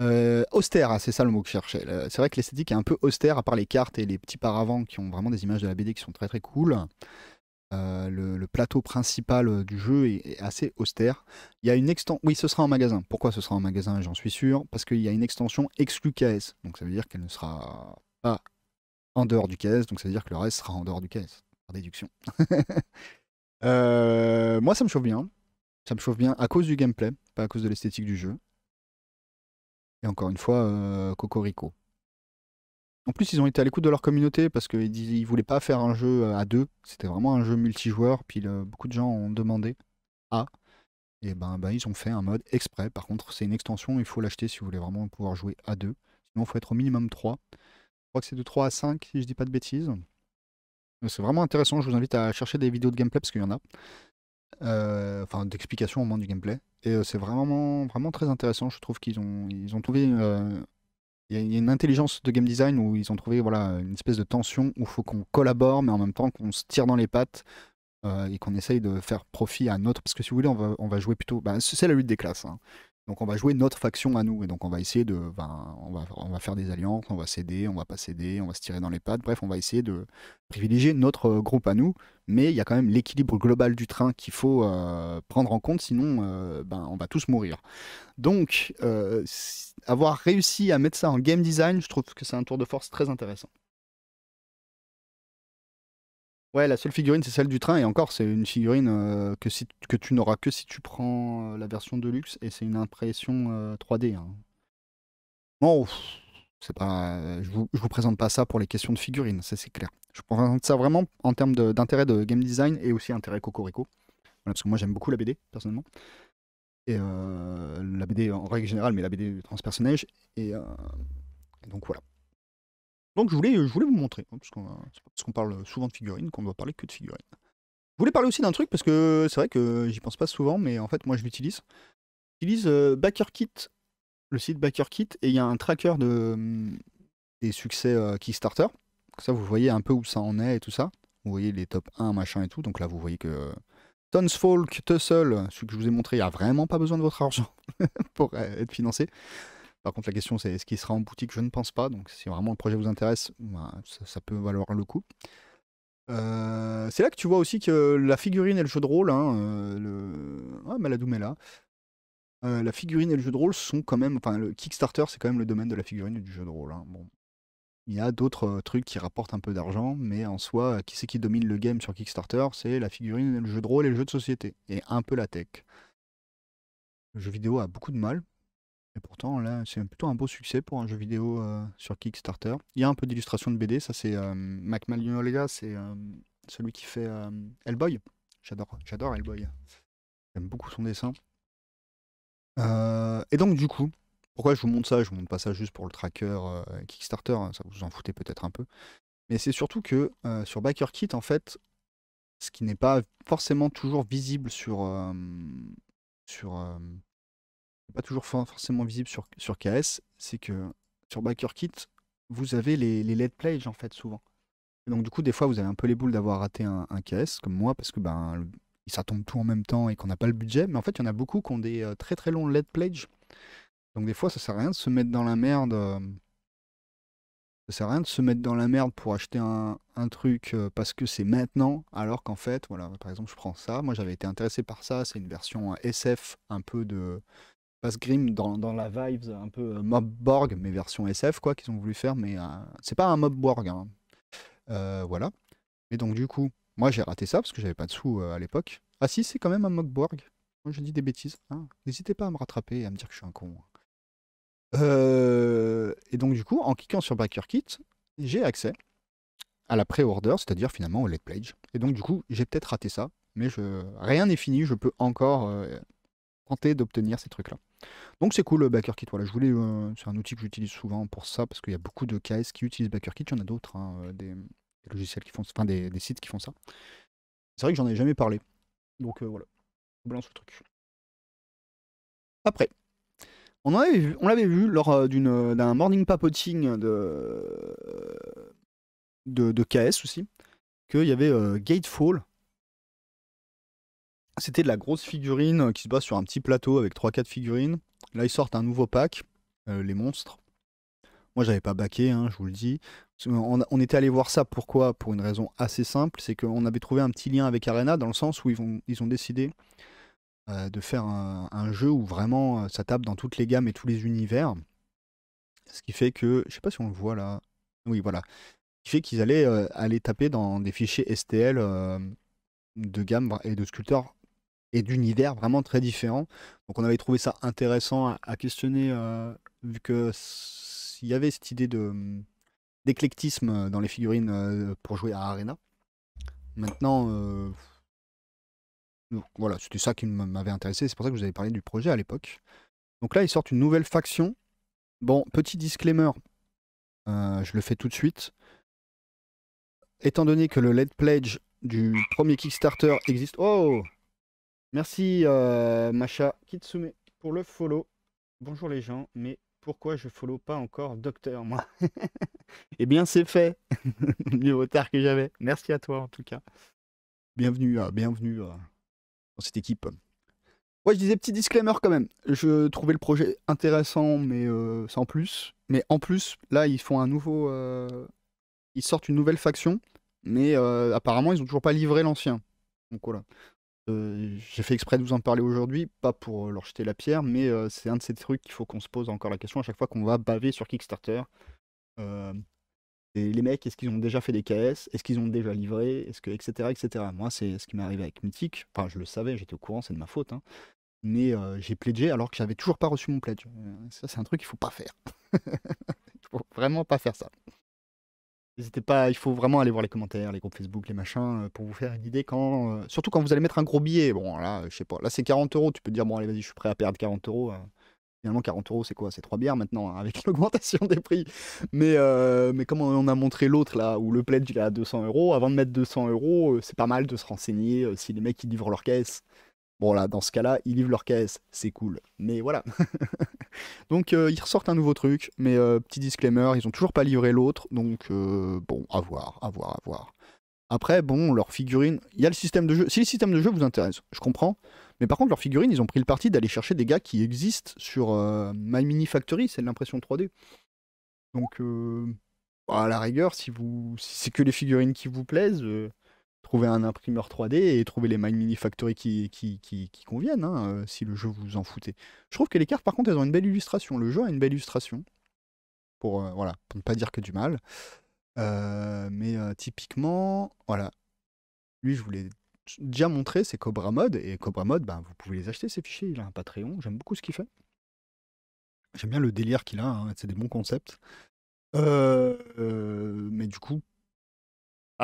Euh, austère, ah, c'est ça le mot que je cherchais. Euh, c'est vrai que l'esthétique est un peu austère, à part les cartes et les petits paravents qui ont vraiment des images de la BD qui sont très très cool. Euh, le, plateau principal euh, du jeu est, assez austère. Il y a une extension. Oui, ce sera en magasin. Pourquoi ce sera en magasin J'en suis sûr. Parce qu'il y a une extension exclue KS. Donc ça veut dire qu'elle ne sera pas en dehors du KS. Donc ça veut dire que le reste sera en dehors du KS. Par déduction. moi, ça me chauffe bien. Ça me chauffe bien à cause du gameplay, pas à cause de l'esthétique du jeu. Et encore une fois, euh, Cocorico. En plus, ils ont été à l'écoute de leur communauté parce qu'ils ils voulaient pas faire un jeu euh, à deux. C'était vraiment un jeu multijoueur. Puis euh, beaucoup de gens ont demandé à. Et ben, ben, ils ont fait un mode exprès. Par contre, c'est une extension. Il faut l'acheter si vous voulez vraiment pouvoir jouer à deux. Sinon, il faut être au minimum 3. Je crois que c'est de 3 à 5, si je dis pas de bêtises. C'est vraiment intéressant. Je vous invite à chercher des vidéos de gameplay parce qu'il y en a. Euh, enfin d'explication au moins du gameplay. Et euh, c'est vraiment, vraiment très intéressant. Je trouve qu'ils ont, ils ont trouvé. Euh, il y a une intelligence de game design où ils ont trouvé voilà, une espèce de tension où il faut qu'on collabore, mais en même temps qu'on se tire dans les pattes et qu'on essaye de faire profit à un autre. Parce que si vous voulez, on va, on va jouer plutôt. Bah, c'est la lutte des classes. Hein. Donc on va jouer notre faction à nous, et donc on va essayer de, ben, on, va, faire des alliances, on va céder, on va pas céder, on va se tirer dans les pattes, bref, on va essayer de privilégier notre euh, groupe à nous, mais il y a quand même l'équilibre global du train qu'il faut euh, prendre en compte, sinon euh, ben, on va tous mourir. Donc, avoir réussi à mettre ça en game design, je trouve que c'est un tour de force très intéressant. Ouais, la seule figurine, c'est celle du train. Et encore, c'est une figurine euh, que, si, que tu n'auras que si tu prends euh, la version de luxe. Et c'est une impression 3D. Euh, hein. Bon, c'est pas, je vous, vous, présente pas ça pour les questions de figurines, ça c'est clair. Je vous présente ça vraiment en termes d'intérêt de, game design et aussi intérêt Cocorico. Voilà, parce que moi, j'aime beaucoup la BD, personnellement. Et la BD en règle générale, mais la BD transpersonnage. et donc voilà. Donc je voulais, euh, je voulais vous montrer, hein, parce qu'on parle souvent de figurines qu'on doit parler que de figurines. Je voulais parler aussi d'un truc, parce que euh, c'est vrai que euh, j'y pense pas souvent, mais en fait moi je l'utilise. J'utilise backer BackerKit, le site BackerKit, et il y a un tracker de, hum, des succès Kickstarter. Kickstarter. Ça vous voyez un peu où ça en est et tout ça. Vous voyez les top 1, machin et tout. Donc là vous voyez que Tonsfolk, Tussle, celui que je vous ai montré, il n'y a vraiment pas besoin de votre argent pour être financé. Par contre, la question, c'est est-ce qu'il sera en boutique Je ne pense pas. Donc, si vraiment le projet vous intéresse, ben, ça, peut valoir le coup. Euh, c'est là que tu vois aussi que la figurine et le jeu de rôle, hein, euh, le... Ah, euh, la figurine et le jeu de rôle sont quand même. Enfin, le Kickstarter, c'est quand même le domaine de la figurine et du jeu de rôle. Hein. Bon. Il y a d'autres trucs qui rapportent un peu d'argent, mais en soi, qui c'est qui domine le game sur Kickstarter C'est la figurine, le jeu de rôle et le jeu de société. Et un peu la tech. Le jeu vidéo a beaucoup de mal. Et pourtant, là, c'est plutôt un beau succès pour un jeu vidéo euh, sur Kickstarter. Il y a un peu d'illustration de BD, ça c'est euh, Mac c'est euh, celui qui fait Hellboy. J'adore, j'adore Hellboy. J'aime beaucoup son dessin. et donc du coup, pourquoi je vous montre ça Je vous montre pas ça juste pour le tracker Kickstarter, hein, ça vous en foutez peut-être un peu. Mais c'est surtout que sur backer kit en fait, ce qui n'est pas forcément toujours visible sur, sur pas toujours forcément visible sur, sur KS, c'est que sur Backer Kit vous avez les, les pledges en fait souvent. donc du coup, des fois, vous avez un peu les boules d'avoir raté un, KS, comme moi, parce que ben, ça tombe tout en même temps et qu'on n'a pas le budget. Mais en fait, il y en a beaucoup qui ont des euh, très très longs LED pledges Donc des fois, ça sert à rien de se mettre dans la merde. Euh, ça sert à rien de se mettre dans la merde pour acheter un, truc euh, parce que c'est maintenant, alors qu'en fait, voilà, par exemple, je prends ça. Moi, j'avais été intéressé par ça. C'est une version SF un peu de Passe Grimm dans, la vibes un peu euh, Mob Borg, mais version SF, quoi, qu'ils ont voulu faire, mais euh, c'est pas un Mobborg hein. euh, voilà. et donc, du coup, moi j'ai raté ça parce que j'avais pas de sous à l'époque. Ah si, c'est quand même un Mobborg, Moi je dis des bêtises. Hein. N'hésitez pas à me rattraper et à me dire que je suis un con. Hein. et donc du coup, en cliquant sur Backer Kit, j'ai accès à la pré-order, c'est-à-dire finalement au Let pledge. Et donc du coup, j'ai peut-être raté ça, mais je... rien n'est fini, je peux encore tenter d'obtenir ces trucs-là. Donc c'est cool euh, BackerKit. Voilà, je voulais, euh, c'est un outil que j'utilise souvent pour ça parce qu'il y a beaucoup de KS qui utilisent BackerKit. Il y en a d'autres, hein, euh, des, logiciels qui font, des, sites qui font ça. C'est vrai que j'en ai jamais parlé. Donc voilà, on balance le truc. Après, on l'avait vu, on vu lors d'un morning papoting de, de, KS aussi, qu'il y avait Gatefall c'était de la grosse figurine euh, qui se base sur un petit plateau avec 3-4 figurines. Là, ils sortent un nouveau pack, euh, les monstres. Moi, j'avais pas baqué, hein, je vous le dis. On, était allé voir ça, pourquoi Pour une raison assez simple, c'est qu'on avait trouvé un petit lien avec Arena, dans le sens où ils, ils ont décidé euh, de faire un, jeu où vraiment ça tape dans toutes les gammes et tous les univers. Ce qui fait que, je sais pas si on le voit là, oui voilà, ce qui fait qu'ils allaient aller taper dans des fichiers STL de gamme et de sculpteurs et d'univers vraiment très différents. Donc on avait trouvé ça intéressant à, questionner, euh, vu que s'il y avait cette idée de hum, d'éclectisme euh, dans les figurines euh, pour jouer à Arena. Maintenant, euh, donc voilà, c'était ça qui m'avait intéressé. C'est pour ça que vous avez parlé du projet à l'époque. Donc là, ils sortent une nouvelle faction. Bon, petit disclaimer, je le fais tout de suite. Étant donné que le lead Pledge du premier Kickstarter existe. Oh Merci euh, Macha Kitsume pour le follow. Bonjour les gens, mais pourquoi je follow pas encore Docteur moi Eh bien c'est fait, mieux vaut tard que jamais. Merci à toi en tout cas. Bienvenue, euh, bienvenue euh, dans cette équipe. Ouais, je disais petit disclaimer quand même. Je trouvais le projet intéressant, mais sans plus. Mais en plus, là ils font un nouveau, ils sortent une nouvelle faction, mais apparemment ils n'ont toujours pas livré l'ancien. Donc voilà. Euh, j'ai fait exprès de vous en parler aujourd'hui, pas pour euh, leur jeter la pierre, mais euh, c'est un de ces trucs qu'il faut qu'on se pose encore la question à chaque fois qu'on va baver sur Kickstarter. les mecs, est-ce qu'ils ont déjà fait des KS Est-ce qu'ils ont déjà livré Est-ce que etc etc. Moi, c'est ce qui m'est arrivé avec Mythic. Enfin, je le savais, j'étais au courant, c'est de ma faute. Hein. Mais j'ai pledgé alors que j'avais toujours pas reçu mon pledge. Ça, c'est un truc qu'il faut pas faire. il faut vraiment pas faire ça. N'hésitez pas, il faut vraiment aller voir les commentaires, les groupes Facebook, les machins, euh, pour vous faire une idée quand. Euh, surtout quand vous allez mettre un gros billet. Bon, là, euh, je sais pas. Là, c'est 40 euros. Tu peux dire, bon, allez, vas-y, je suis prêt à perdre 40 euros. Finalement, 40 euros, c'est quoi C'est trois bières maintenant, hein, avec l'augmentation des prix. Mais, mais comme on a montré l'autre, là, où le pledge, il est à 200 euros, avant de mettre 200 euros, c'est pas mal de se renseigner si les mecs, ils livrent leur caisse. Bon là, dans ce cas-là, ils livrent leur caisse, c'est cool. Mais voilà. donc euh, ils ressortent un nouveau truc, mais euh, petit disclaimer, ils ont toujours pas livré l'autre, donc euh, bon, à voir, à voir, à voir. Après, bon, leur figurines, il y a le système de jeu. Si le système de jeu vous intéresse, je comprends. Mais par contre, leurs figurines, ils ont pris le parti d'aller chercher des gars qui existent sur My Mini Factory, c'est de l'impression 3D. Donc, à la rigueur, si, vous... si c'est que les figurines qui vous plaisent, trouver un imprimeur 3D et trouver les mine Mini Factory qui, qui, qui, conviennent, hein, euh, si le jeu vous en foutez. Je trouve que les cartes, par contre, elles ont une belle illustration. Le jeu a une belle illustration. Pour, euh, voilà, pour ne pas dire que du mal. Euh, mais typiquement, voilà. Lui, je voulais déjà montré, c'est Cobra Mode. Et Cobra Mode, ben, vous pouvez les acheter, ces fichiers. Il a un Patreon. J'aime beaucoup ce qu'il fait. J'aime bien le délire qu'il a. Hein. c'est des bons concepts. mais du coup,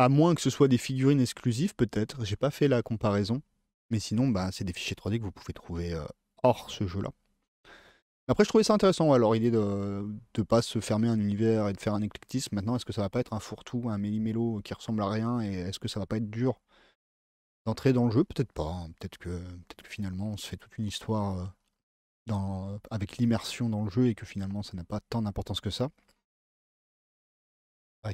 à moins que ce soit des figurines exclusives, peut-être. J'ai pas fait la comparaison. Mais sinon, bah, c'est des fichiers 3D que vous pouvez trouver euh, hors ce jeu-là. Après, je trouvais ça intéressant, alors l'idée de ne pas se fermer un univers et de faire un éclectisme. Maintenant, est-ce que ça va pas être un fourre-tout, un mélimélo qui ressemble à rien Et est-ce que ça va pas être dur d'entrer dans le jeu Peut-être pas. Hein. Peut-être que, peut finalement, on se fait toute une histoire euh, avec l'immersion dans le jeu et que finalement, ça n'a pas tant d'importance que ça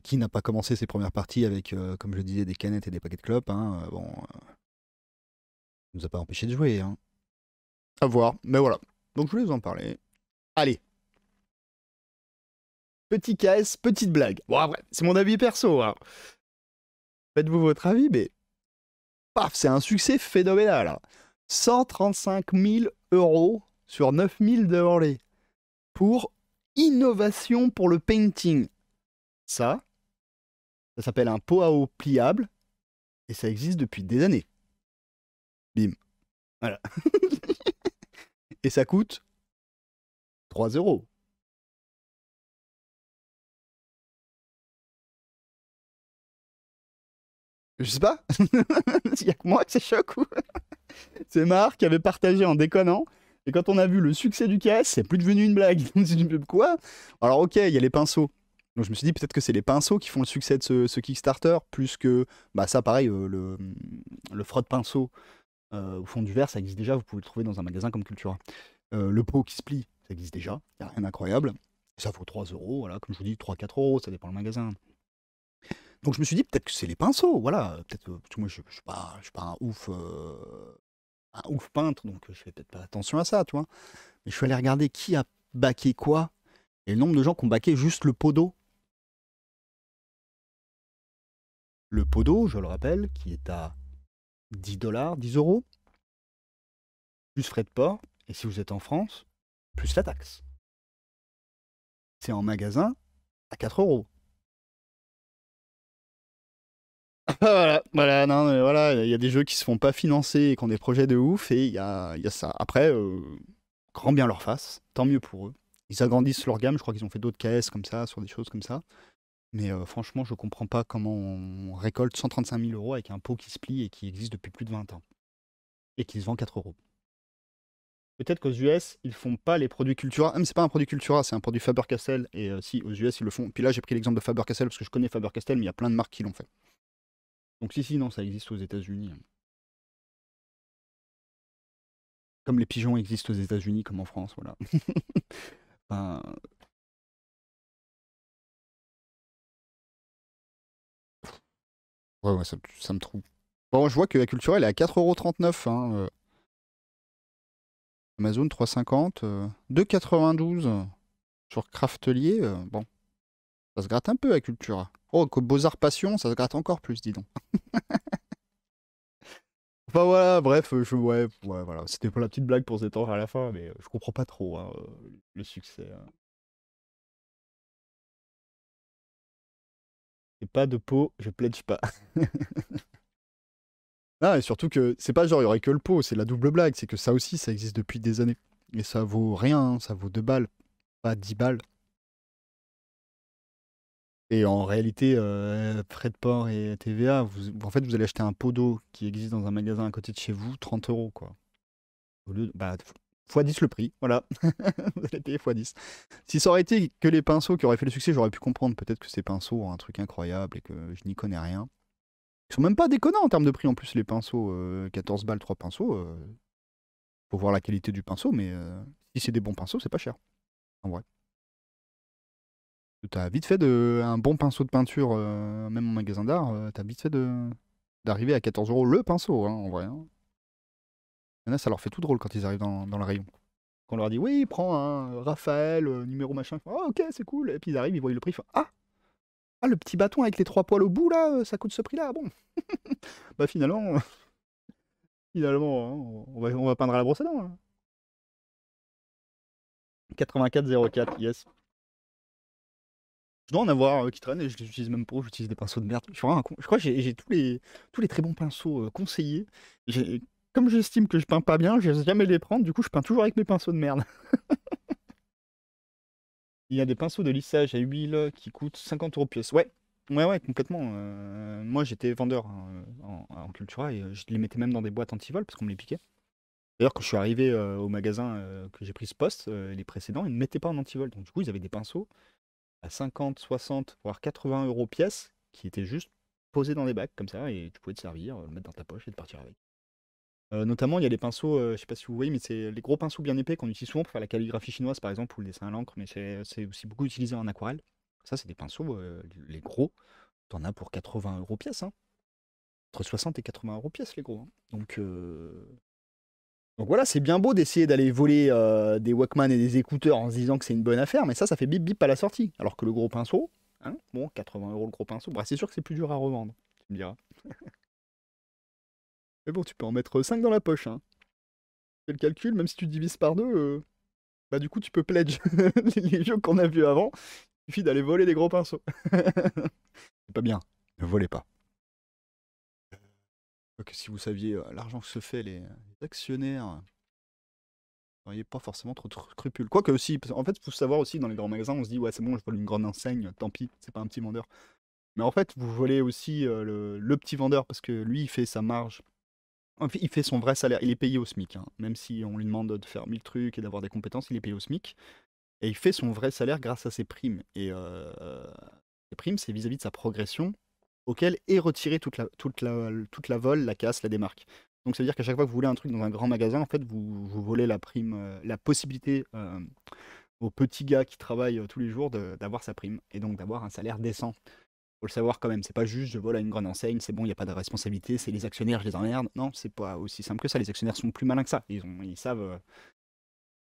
qui n'a pas commencé ses premières parties avec, euh, comme je disais, des canettes et des paquets de clopes, hein, euh, Bon, bon, euh, ne nous a pas empêché de jouer. Hein. À voir, mais voilà. Donc je voulais vous en parler. Allez. Petit caisse, petite blague. Bon, après, c'est mon avis perso. Hein. Faites-vous votre avis, mais. Paf, c'est un succès phénoménal. 135 hein. 000 euros sur 9 000 Orlé. pour innovation pour le painting. Ça, ça s'appelle un pot à eau pliable et ça existe depuis des années. Bim. Voilà. et ça coûte 3 euros. Je sais pas. Il y a que moi que c'est choc c'est Marc qui avait partagé en déconnant. Et quand on a vu le succès du caisse, c'est plus devenu une blague. Quoi Alors ok, il y a les pinceaux. Donc je me suis dit peut-être que c'est les pinceaux qui font le succès de ce, ce Kickstarter, plus que bah ça pareil, euh, le, le frotte pinceau euh, au fond du verre, ça existe déjà, vous pouvez le trouver dans un magasin comme Cultura. Euh, le pot qui se plie, ça existe déjà, il n'y a rien d'incroyable. Ça vaut 3 euros, voilà, comme je vous dis, 3-4 euros, ça dépend le magasin. Donc je me suis dit peut-être que c'est les pinceaux, voilà, peut-être moi je je suis, pas, un ouf un ouf peintre, donc je fais peut-être pas attention à ça, tu vois. Mais je suis allé regarder qui a baqué quoi, et le nombre de gens qui ont baqué juste le pot d'eau le podo, je le rappelle, qui est à 10 dollars, 10 euros, plus frais de port, et si vous êtes en France, plus la taxe. C'est en magasin à 4 euros. voilà, non, mais voilà, il y a des jeux qui se font pas financer et qui ont des projets de ouf, et il y a, ça. Après, euh, grand bien leur face, tant mieux pour eux. Ils agrandissent leur gamme, je crois qu'ils ont fait d'autres caisses comme ça, sur des choses comme ça. Mais euh, franchement, je ne comprends pas comment on récolte 135 000 euros avec un pot qui se plie et qui existe depuis plus de 20 ans. Et qui se vend 4 euros. Peut-être qu'aux US, ils ne font pas les produits Cultura. ce ah, c'est pas un produit Cultura, c'est un produit Faber-Castell. Et euh, si, aux US, ils le font. Puis là, j'ai pris l'exemple de Faber-Castell parce que je connais Faber-Castell, mais il y a plein de marques qui l'ont fait. Donc si, si, non, ça existe aux États-Unis. Comme les pigeons existent aux États-Unis, comme en France, voilà. Ben, Ouais, ça, me trouve. Bon, je vois que la culture, elle est à 4,39€. Hein, euh. Amazon 3,50€. 2,92€ euh, euh, sur Craftelier. bon. Ça se gratte un peu la Cultura. Oh, que Beaux-Arts Passion, ça se gratte encore plus, dis donc. enfin voilà, bref, je, ouais, ouais voilà. c'était pas la petite blague pour détendre à la fin, mais je comprends pas trop hein, le succès. Hein. pas de pot, je pledge pas. ah, et surtout que c'est pas genre il y aurait que le pot, c'est la double blague, c'est que ça aussi ça existe depuis des années. Et ça vaut rien, hein, ça vaut deux balles, pas 10 balles. Et en réalité, euh, frais de port et TVA, vous, en fait, vous allez acheter un pot d'eau qui existe dans un magasin à côté de chez vous, 30 euros, quoi. Au lieu de, bah, x10 le prix, voilà. vous allez payer x10. Si ça aurait été que les pinceaux qui auraient fait le succès, j'aurais pu comprendre peut-être que ces pinceaux ont un truc incroyable et que je n'y connais rien. Ils sont même pas déconnants en termes de prix en plus, les pinceaux. 14 euh, balles, 3 pinceaux. il euh, faut voir la qualité du pinceau, mais euh, si c'est des bons pinceaux, c'est pas cher. En vrai. tu as vite fait de. Un bon pinceau de peinture, même en magasin d'art, tu as vite fait de d'arriver à 14 euros le pinceau, hein, en vrai. Hein ça leur fait tout drôle quand ils arrivent dans, le rayon. Quand on leur dit, oui, prends un Raphaël, euh, numéro machin. Ah, ok, c'est cool. Et puis ils arrivent, ils voient le prix. Ils font, ah, ah, le petit bâton avec les trois poils au bout, là, euh, ça coûte ce prix-là. Bon. bah, finalement, finalement, on va, on va peindre à la brosse à dents. 8404, hein. yes. Je dois en avoir euh, qui traînent et je les utilise même pas. J'utilise des pinceaux de merde. Je, crois que j'ai tous les, tous les très bons pinceaux conseillés comme j'estime que je peins pas bien, j'ai jamais les prendre, du coup je peins toujours avec mes pinceaux de merde. Il y a des pinceaux de lissage à huile qui coûtent 50 euros pièce. Ouais, ouais, ouais, complètement. Euh, moi j'étais vendeur hein, en, en, Cultura et euh, je les mettais même dans des boîtes anti parce qu'on me les piquait. D'ailleurs, quand je suis arrivé euh, au magasin que j'ai pris ce poste, les précédents, ils ne mettaient pas en antivol. Donc du coup, ils avaient des pinceaux à 50, 60, voire 80 euros pièce qui étaient juste posés dans des bacs comme ça et tu pouvais te servir, le mettre dans ta poche et te partir avec. Euh, notamment, il y a les pinceaux, euh, je sais pas si vous voyez, mais c'est les gros pinceaux bien épais qu'on utilise souvent pour faire la calligraphie chinoise, par exemple, ou le dessin à l'encre, mais c'est aussi beaucoup utilisé en aquarelle. Ça, c'est des pinceaux, euh, les gros, en as pour 80 euros pièce. Hein. Entre 60 et 80 euros pièce, les gros. Hein. Donc, Donc voilà, c'est bien beau d'essayer d'aller voler des Walkman et des écouteurs en se disant que c'est une bonne affaire, mais ça, ça fait bip bip à la sortie. Alors que le gros pinceau, hein, bon, 80 euros le gros pinceau, bah, c'est sûr que c'est plus dur à revendre, tu me diras. Mais bon, tu peux en mettre 5 dans la poche. Hein. Fais le calcul, même si tu divises par 2, euh, bah du coup tu peux pledge les jeux qu'on a vus avant. Il suffit d'aller voler des gros pinceaux. C'est pas bien. Ne volez pas. si vous saviez euh, l'argent que se fait les, actionnaires, vous n'auriez pas forcément trop de scrupules. Quoique aussi, en fait, il faut savoir aussi, dans les grands magasins, on se dit, ouais, c'est bon, je vole une grande enseigne, tant pis, c'est pas un petit vendeur. Mais en fait, vous volez aussi euh, le, petit vendeur, parce que lui, il fait sa marge il fait son vrai salaire, il est payé au SMIC, hein. même si on lui demande de faire mille trucs et d'avoir des compétences, il est payé au SMIC. Et il fait son vrai salaire grâce à ses primes. Et euh, ses primes, c'est vis-à-vis de sa progression, auquel est retirée toute la, toute, la, toute la vol, la casse, la démarque. Donc ça veut dire qu'à chaque fois que vous voulez un truc dans un grand magasin, en fait, vous, vous volez la prime, euh, la possibilité euh, au petit gars qui travaille euh, tous les jours d'avoir sa prime et donc d'avoir un salaire décent faut le savoir quand même. C'est pas juste je vole à une grande enseigne, c'est bon, il n'y a pas de responsabilité, c'est les actionnaires, je les emmerde. Non, c'est pas aussi simple que ça. Les actionnaires sont plus malins que ça. Ils, savent, euh,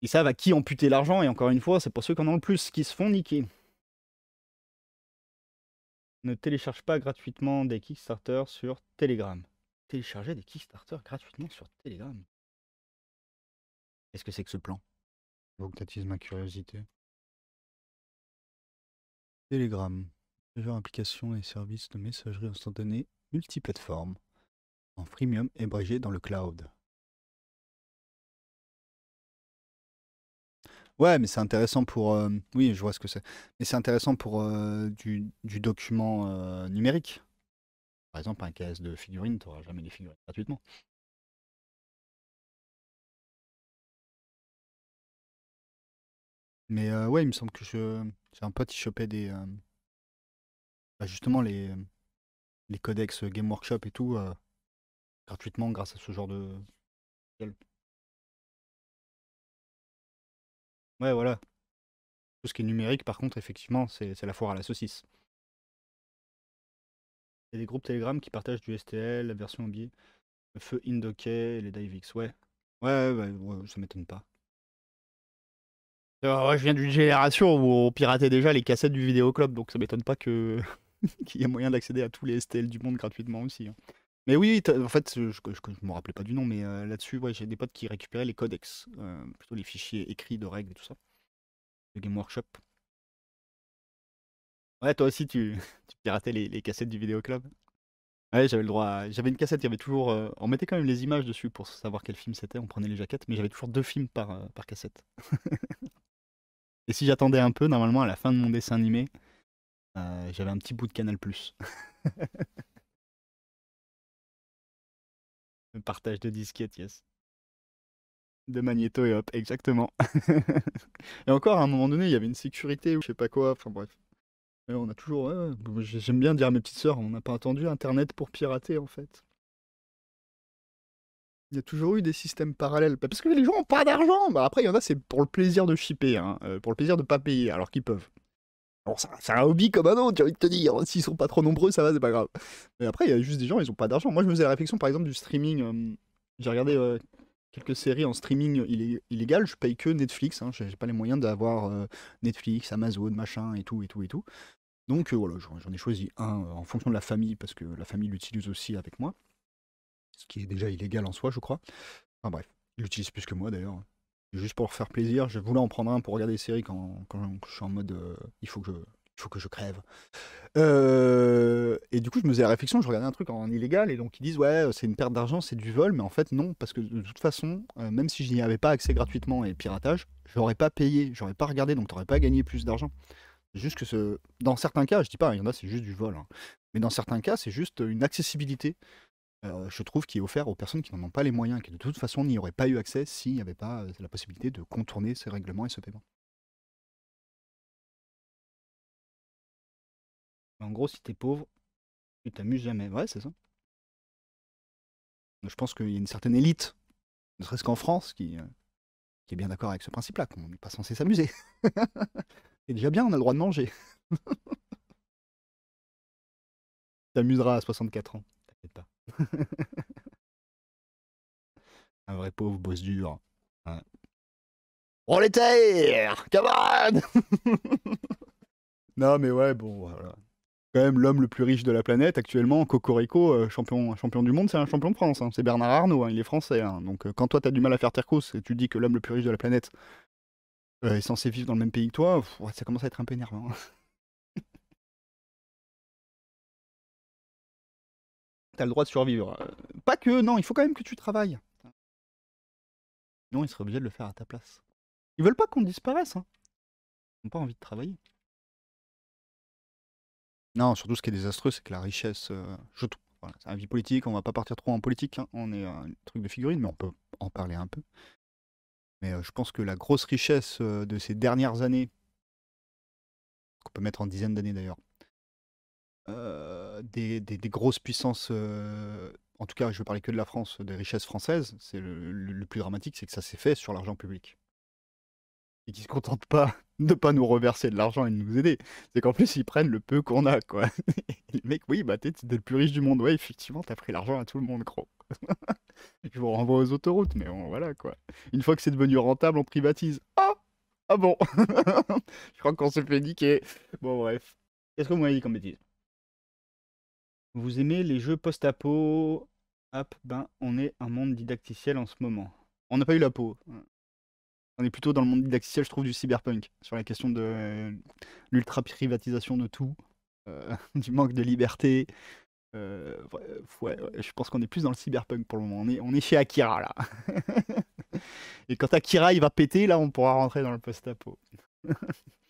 ils savent à qui amputer l'argent. Et encore une fois, c'est pour ceux qui en ont le plus qui se font niquer. Ne télécharge pas gratuitement des Kickstarter sur Telegram. Télécharger des Kickstarter gratuitement sur Telegram. Qu'est-ce que c'est que ce plan Donc, ma curiosité. Telegram plusieurs applications et services de messagerie instantanée multiplateforme en freemium hébergés dans le cloud. Ouais, mais c'est intéressant pour. Euh, oui, je vois ce que c'est. Mais c'est intéressant pour euh, du, du document euh, numérique. Par exemple, un caisse de figurines, tu n'auras jamais les figurines gratuitement. Mais ouais, il me semble que je j'ai un pote qui chopait des, bah, justement les, les codex Game Workshop et tout euh, gratuitement grâce à ce genre de. Ouais, voilà. Tout ce qui est numérique, par contre, effectivement, c'est la foire à la saucisse. Il y a des groupes Telegram qui partagent du STL, la version ambiée, le feu Indoké, les DiveX. ouais. Ouais, ouais, ça m'étonne pas. Ah ouais, je viens d'une génération où on piratait déjà les cassettes du vidéoclub, donc ça m'étonne pas que qu'il y a moyen d'accéder à tous les STL du monde gratuitement aussi. Hein. Mais oui, en fait, je ne me rappelais pas du nom, mais euh, là-dessus, ouais, j'ai des potes qui récupéraient les codex, euh, plutôt les fichiers écrits de règles et tout ça, le Game Workshop. Ouais, toi aussi, tu, tu piratais les, cassettes du vidéo club Ouais, j'avais le droit. J'avais une cassette, il y avait toujours. Euh, on mettait quand même les images dessus pour savoir quel film c'était, on prenait les jaquettes, mais j'avais toujours deux films par, par cassette. et si j'attendais un peu, normalement, à la fin de mon dessin animé, euh, j'avais un petit bout de Canal+. Le partage de disquettes, yes. De magnéto et hop, exactement. et encore, à un moment donné, il y avait une sécurité ou je sais pas quoi, enfin bref. mais on a toujours. J'aime bien dire à mes petites sœurs, on n'a pas attendu Internet pour pirater en fait. Il y a toujours eu des systèmes parallèles. Parce que les gens n'ont pas d'argent bah Après, il y en a, c'est pour le plaisir de shipper, hein, euh, pour le plaisir de pas payer, alors qu'ils peuvent. Bon, c'est un hobby comme un autre, j'ai envie de te dire. S'ils sont pas trop nombreux, ça va, c'est pas grave. Mais après, il y a juste des gens, ils ont pas d'argent. Moi, je me faisais la réflexion, par exemple, du streaming. Euh, j'ai regardé quelques séries en streaming illégal. Je paye que Netflix. Hein. J'ai pas les moyens d'avoir euh, Netflix, Amazon, machin et tout, et tout, et tout. Donc euh, voilà, j'en ai choisi un en fonction de la famille, parce que la famille l'utilise aussi avec moi. Ce qui est déjà illégal en soi, je crois. Enfin bref, ils l'utilisent plus que moi d'ailleurs juste pour faire plaisir. Je voulais en prendre un pour regarder des séries quand, je suis en mode euh, il faut que je. faut que je crève. Euh, et du coup, je me faisais la réflexion, je regardais un truc en illégal, et donc ils disent, ouais, c'est une perte d'argent, c'est du vol, mais en fait, non, parce que de toute façon, euh, même si je n'y avais pas accès gratuitement et piratage, j'aurais pas payé, j'aurais pas regardé, donc tu n'aurais pas gagné plus d'argent. Juste que dans certains cas, je dis pas, il y en a, c'est juste du vol, hein, mais dans certains cas, c'est juste une accessibilité euh, je trouve, qu'il est offert aux personnes qui n'en ont pas les moyens, qui de toute façon n'y auraient pas eu accès s'il n'y avait pas euh, la possibilité de contourner ces règlements et ce paiement. En gros, si es pauvre, tu t'amuses jamais. Ouais, c'est ça. Je pense qu'il y a une certaine élite, ne serait-ce qu'en France, qui, euh, est bien d'accord avec ce principe-là, qu'on n'est pas censé s'amuser. c'est déjà bien, on a le droit de manger. t'amuseras à 64 ans, t'inquiète pas. Un vrai pauvre bosse dur. Hein. On les terres, Non, mais ouais, bon, voilà. Quand même l'homme le plus riche de la planète actuellement, Cocorico, euh, champion, champion du monde, c'est un champion de France. Hein. C'est Bernard Arnault, hein, il est français. Donc euh, quand toi, t'as du mal à faire terre et tu dis que l'homme le plus riche de la planète euh, est censé vivre dans le même pays que toi, ça commence à être un peu énervant. t'as le droit de survivre. Euh, pas que, non, il faut quand même que tu travailles. non ils seraient obligés de le faire à ta place. Ils veulent pas qu'on disparaisse. Hein. Ils n'ont pas envie de travailler. Non, surtout ce qui est désastreux, c'est que la richesse. Euh, je trouve. Voilà, c'est un vie politique, on va pas partir trop en politique. Hein. On est un truc de figurine, mais on peut en parler un peu. Mais euh, je pense que la grosse richesse de ces dernières années, qu'on peut mettre en dizaines d'années d'ailleurs, euh, des, grosses puissances, euh, en tout cas je veux parler que de la France, des richesses françaises, c'est le, plus dramatique, c'est que ça s'est fait sur l'argent public. Et qu'ils ne se contentent pas de ne pas nous reverser de l'argent et de nous aider. C'est qu'en plus ils prennent le peu qu'on a, quoi. Et le mec, oui, bah t'es le plus riche du monde, ouais, effectivement, t'as pris l'argent à tout le monde, gros. je vous renvoie aux autoroutes, mais bon, voilà, quoi. Une fois que c'est devenu rentable, on privatise. Ah Ah bon Je crois qu'on s'est fait niquer. Bon, bref. Qu'est-ce que vous m'avez dit comme bêtise vous aimez les jeux post-apo Hop, ben, on est un monde didacticiel en ce moment. On n'a pas eu la peau. Hein. On est plutôt dans le monde didacticiel, je trouve, du cyberpunk, sur la question de euh, l'ultra-privatisation de tout, euh, du manque de liberté. Euh, je pense qu'on est plus dans le cyberpunk pour le moment. On est, on est chez Akira, là. Et quand Akira, il va péter, là, on pourra rentrer dans le post-apo.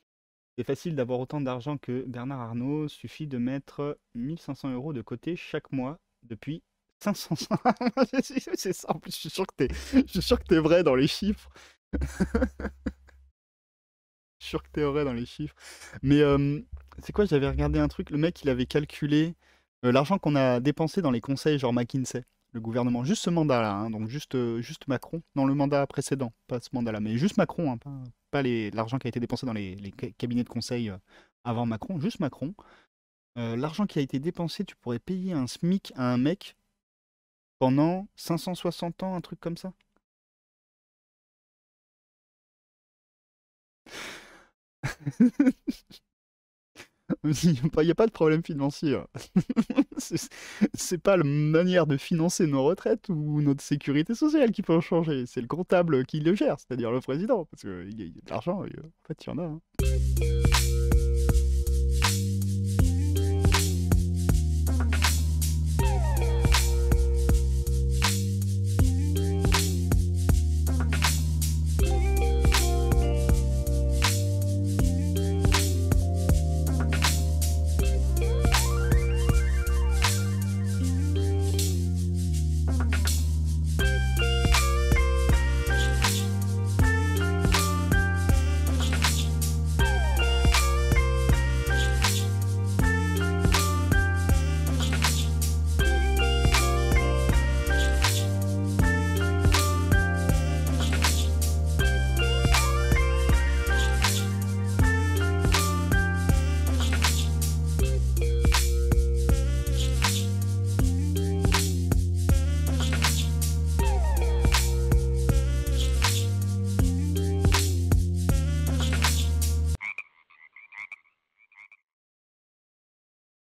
C'est facile d'avoir autant d'argent que Bernard Arnault, suffit de mettre 1500 euros de côté chaque mois depuis 500. c'est ça, en plus, je suis sûr que t'es, vrai dans les chiffres. je suis sûr que t'es vrai dans les chiffres. Mais euh, c'est quoi, j'avais regardé un truc, le mec, il avait calculé euh, l'argent qu'on a dépensé dans les conseils, genre McKinsey le gouvernement, juste ce mandat-là, hein, donc juste, euh, juste Macron, dans le mandat précédent, pas ce mandat-là, mais juste Macron, hein, pas, pas l'argent qui a été dépensé dans les, cabinets de conseil euh, avant Macron, juste Macron. Euh, l'argent qui a été dépensé, tu pourrais payer un SMIC à un mec pendant 560 ans, un truc comme ça. Il n'y a, pas de problème financier. Hein. c'est pas la manière de financer nos retraites ou notre sécurité sociale qui peut changer. C'est le comptable qui le gère, c'est-à-dire le président. Parce qu'il y, a de l'argent, euh, en fait, il y en a. Hein.